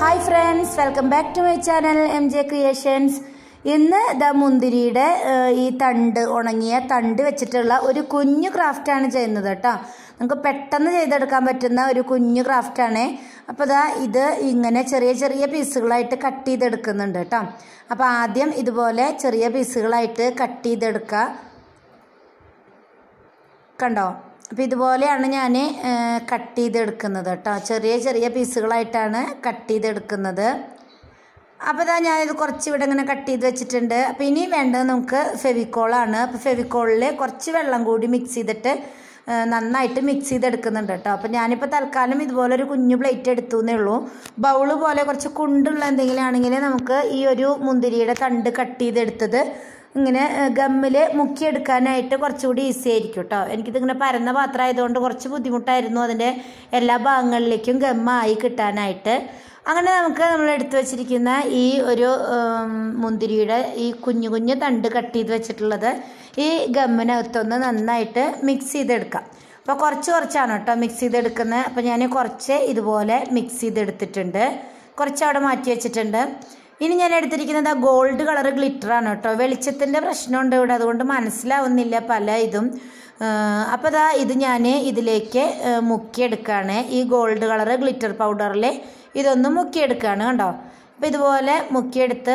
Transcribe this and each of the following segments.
hi friends welcome back to my channel M J creations ഇന്ന് ദ മുന്തിരിയുടെ ഈ തണ്ട് ഉണങ്ങിയ തണ്ട് വെച്ചിട്ടുള്ള ഒരു കുഞ്ഞു ക്രാഫ്റ്റാണ് ചെയ്യുന്നത് കേട്ടോ നമുക്ക് പെട്ടെന്ന് ചെയ്തെടുക്കാൻ പറ്റുന്ന ഒരു കുഞ്ഞു ക്രാഫ്റ്റാണ് അപ്പോൾ ദാ ഇത് ഇങ്ങനെ ചെറിയ ചെറിയ പീസുകളായിട്ട് കട്ട് ചെയ്തെടുക്കുന്നുണ്ട് കേട്ടോ അപ്പോൾ ആദ്യം ഇതുപോലെ ചെറിയ പീസുകളായിട്ട് കട്ട് ചെയ്തെടുക്കുക കണ്ടോ അപ്പോൾ ഇതുപോലെയാണ് ഞാൻ കട്ട് ചെയ്തെടുക്കുന്നത് കേട്ടോ ചെറിയ ചെറിയ പീസുകളായിട്ടാണ് കട്ട് ചെയ്തെടുക്കുന്നത് അപ്പോൾ ഇതാ ഞാനിത് കുറച്ച് ഇവിടെ ഇങ്ങനെ കട്ട് ചെയ്ത് വെച്ചിട്ടുണ്ട് അപ്പോൾ ഇനി വേണ്ടത് നമുക്ക് ഫെവിക്കോളാണ് അപ്പോൾ ഫെവിക്കോളിൽ കുറച്ച് വെള്ളം കൂടി മിക്സ് ചെയ്തിട്ട് നന്നായിട്ട് മിക്സ് ചെയ്തെടുക്കുന്നുണ്ട് കേട്ടോ അപ്പോൾ ഞാനിപ്പോൾ തൽക്കാലം ഇതുപോലെ ഒരു കുഞ്ഞു പ്ലേറ്റ് എടുത്തു എന്നേ ഉള്ളൂ ബൗള് പോലെ കുറച്ച് കുണ്ടുള്ള എന്തെങ്കിലും ആണെങ്കിൽ നമുക്ക് ഈ ഒരു മുന്തിരിയുടെ തണ്ട് കട്ട് ചെയ്തെടുത്തത് ഇങ്ങനെ ഗമ്മിൽ മുക്കിയെടുക്കാനായിട്ട് കുറച്ചുകൂടി ഈസി ആയിരിക്കും കേട്ടോ എനിക്കിതിങ്ങനെ പരന്ന പാത്രം ആയതുകൊണ്ട് കുറച്ച് ബുദ്ധിമുട്ടായിരുന്നു അതിൻ്റെ എല്ലാ ഭാഗങ്ങളിലേക്കും ഗമ്മായി കിട്ടാനായിട്ട് അങ്ങനെ നമുക്ക് നമ്മൾ എടുത്തു വെച്ചിരിക്കുന്ന ഈ ഒരു മുന്തിരിയുടെ ഈ കുഞ്ഞു കുഞ്ഞു തണ്ട് കട്ട് ചെയ്ത് വെച്ചിട്ടുള്ളത് ഈ ഗമ്മിനകത്തൊന്ന് നന്നായിട്ട് മിക്സ് ചെയ്തെടുക്കാം അപ്പോൾ കുറച്ച് കുറച്ചാണ് കേട്ടോ മിക്സ് ചെയ്തെടുക്കുന്നത് അപ്പോൾ ഞാൻ കുറച്ച് ഇതുപോലെ മിക്സ് ചെയ്തെടുത്തിട്ടുണ്ട് കുറച്ച് അവിടെ മാറ്റി വെച്ചിട്ടുണ്ട് ഇനി ഞാൻ എടുത്തിരിക്കുന്നത് ഗോൾഡ് കളർ ഗ്ലിറ്റർ ആണ് കേട്ടോ വെളിച്ചത്തിൻ്റെ പ്രശ്നമുണ്ട് ഇവിടെ അതുകൊണ്ട് മനസ്സിലാവുന്നില്ല പല ഇതും അപ്പോൾ ദാ ഇത് ഞാൻ ഇതിലേക്ക് മുക്കിയെടുക്കുകയാണ് ഈ ഗോൾഡ് കളർ ഗ്ലിറ്റർ പൗഡറിൽ ഇതൊന്ന് മുക്കിയെടുക്കുകയാണ് കണ്ടോ അപ്പോൾ ഇതുപോലെ മുക്കിയെടുത്ത്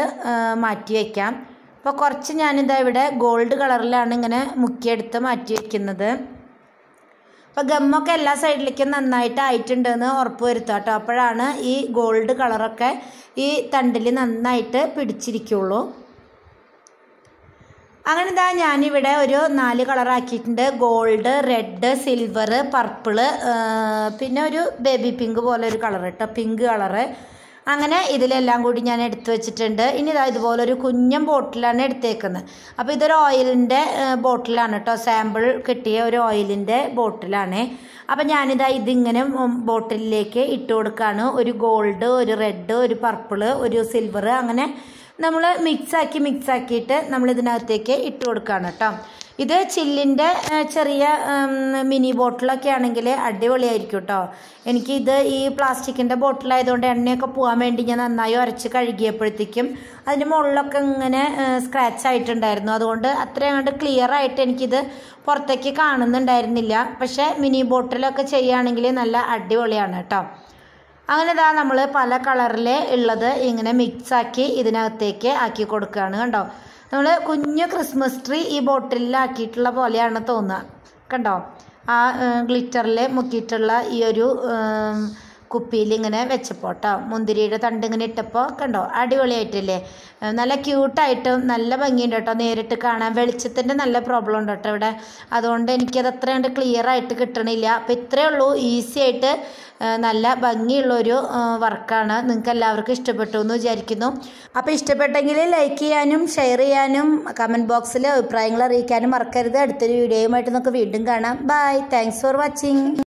മാറ്റി വയ്ക്കാം അപ്പോൾ കുറച്ച് ഞാനിതാ ഇവിടെ ഗോൾഡ് കളറിലാണ് ഇങ്ങനെ മുക്കിയെടുത്ത് മാറ്റി വയ്ക്കുന്നത് അപ്പോൾ ഗമ്മൊക്കെ എല്ലാ സൈഡിലേക്കും നന്നായിട്ട് ആയിട്ടുണ്ടെന്ന് ഉറപ്പ് വരുത്തുക കേട്ടോ അപ്പോഴാണ് ഈ ഗോൾഡ് കളറൊക്കെ ഈ തണ്ടിൽ നന്നായിട്ട് പിടിച്ചിരിക്കുള്ളൂ അങ്ങനെ ഇതാ ഞാനിവിടെ ഒരു നാല് കളറാക്കിയിട്ടുണ്ട് ഗോൾഡ് റെഡ് സിൽവർ പർപ്പിള് പിന്നെ ഒരു ബേബി പിങ്ക് പോലെ ഒരു കളർ കേട്ടോ പിങ്ക് കളറ് അങ്ങനെ ഇതിലെല്ലാം കൂടി ഞാൻ എടുത്തു വെച്ചിട്ടുണ്ട് ഇനി ഇതാ ഇതുപോലെ ഒരു കുഞ്ഞൻ ബോട്ടിലാണ് എടുത്തേക്കുന്നത് അപ്പോൾ ഇതൊരു ഓയിലിൻ്റെ ബോട്ടിലാണ് കേട്ടോ സാമ്പിൾ കിട്ടിയ ഒരു ഓയിലിൻ്റെ ബോട്ടിലാണ് അപ്പോൾ ഞാനിതാ ഇതിങ്ങനെ ബോട്ടിലേക്ക് ഇട്ട് കൊടുക്കുകയാണ് ഒരു ഗോൾഡ് ഒരു റെഡ് ഒരു പർപ്പിള് ഒരു സിൽവർ അങ്ങനെ നമ്മൾ മിക്സാക്കി മിക്സാക്കിയിട്ട് നമ്മൾ ഇതിനകത്തേക്ക് ഇട്ട് കൊടുക്കുകയാണ് കേട്ടോ ഇത് ചില്ലിൻ്റെ ചെറിയ മിനി ബോട്ടിലൊക്കെ ആണെങ്കിൽ അടിപൊളിയായിരിക്കും കേട്ടോ എനിക്കിത് ഈ പ്ലാസ്റ്റിക്കിൻ്റെ ബോട്ടിലായതുകൊണ്ട് എണ്ണയൊക്കെ പോകാൻ വേണ്ടി ഞാൻ നന്നായി ഉരച്ച് കഴുകിയപ്പോഴത്തേക്കും അതിൻ്റെ മുകളിലൊക്കെ ഇങ്ങനെ സ്ക്രാച്ച് ആയിട്ടുണ്ടായിരുന്നു അതുകൊണ്ട് അത്രയും അങ്ങോട്ട് ക്ലിയർ ആയിട്ട് എനിക്കിത് പുറത്തേക്ക് കാണുന്നുണ്ടായിരുന്നില്ല പക്ഷേ മിനി ബോട്ടിലൊക്കെ ചെയ്യുകയാണെങ്കിൽ നല്ല അടിപൊളിയാണ് കേട്ടോ അങ്ങനെ ഇതാ നമ്മൾ പല കളറിൽ ഉള്ളത് ഇങ്ങനെ മിക്സാക്കി ഇതിനകത്തേക്ക് ആക്കി കൊടുക്കുകയാണ് കണ്ടോ നമ്മൾ കുഞ്ഞു ക്രിസ്മസ് ട്രീ ഈ ബോട്ടിലാക്കിയിട്ടുള്ള പോലെയാണ് തോന്നുക കണ്ടോ ആ ഗ്ലിറ്ററിൽ മുക്കിയിട്ടുള്ള ഈ ഒരു കുപ്പിയിൽ ഇങ്ങനെ വെച്ചപ്പോൾ കേട്ടോ മുന്തിരിയുടെ തണ്ട് ഇങ്ങനെ ഇട്ടപ്പോൾ കണ്ടോ അടിപൊളിയായിട്ടില്ലേ നല്ല ക്യൂട്ടായിട്ടും നല്ല ഭംഗിയുണ്ട് കേട്ടോ നേരിട്ട് കാണാൻ വെളിച്ചത്തിൻ്റെ നല്ല പ്രോബ്ലം ഉണ്ട് കേട്ടോ ഇവിടെ അതുകൊണ്ട് എനിക്കത് അത്ര കണ്ട് ക്ലിയർ ആയിട്ട് കിട്ടണില്ല അപ്പോൾ ഇത്രയേ ഉള്ളൂ ഈസി ആയിട്ട് നല്ല ഭംഗിയുള്ളൊരു വർക്കാണ് നിങ്ങൾക്ക് എല്ലാവർക്കും ഇഷ്ടപ്പെട്ടു എന്ന് വിചാരിക്കുന്നു അപ്പോൾ ഇഷ്ടപ്പെട്ടെങ്കിൽ ലൈക്ക് ചെയ്യാനും ഷെയർ ചെയ്യാനും കമൻറ്റ് ബോക്സിൽ അഭിപ്രായങ്ങൾ അറിയിക്കാനും മറക്കരുത് അടുത്തൊരു വീഡിയോയുമായിട്ട് നമുക്ക് വീണ്ടും കാണാം ബൈ താങ്ക്സ് ഫോർ വാച്ചിങ്